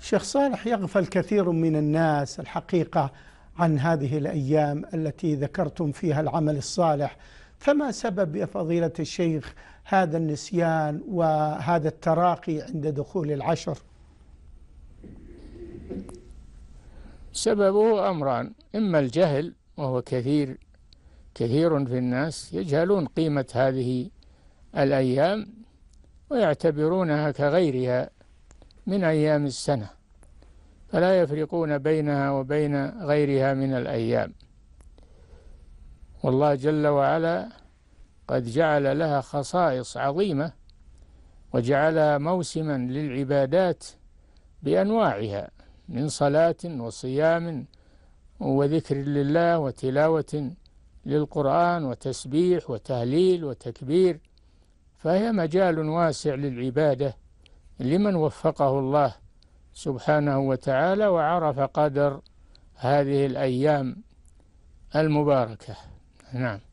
الشيخ صالح يغفل كثير من الناس الحقيقة عن هذه الأيام التي ذكرتم فيها العمل الصالح فما سبب يا فضيلة الشيخ هذا النسيان وهذا التراقي عند دخول العشر سببه أمران إما الجهل وهو كثير كثير في الناس يجهلون قيمة هذه الأيام ويعتبرونها كغيرها من أيام السنة فلا يفرقون بينها وبين غيرها من الأيام والله جل وعلا قد جعل لها خصائص عظيمة وجعلها موسما للعبادات بأنواعها من صلاة وصيام وذكر لله وتلاوة للقرآن وتسبيح وتهليل وتكبير فهي مجال واسع للعبادة لمن وفقه الله سبحانه وتعالى وعرف قدر هذه الأيام المباركة نعم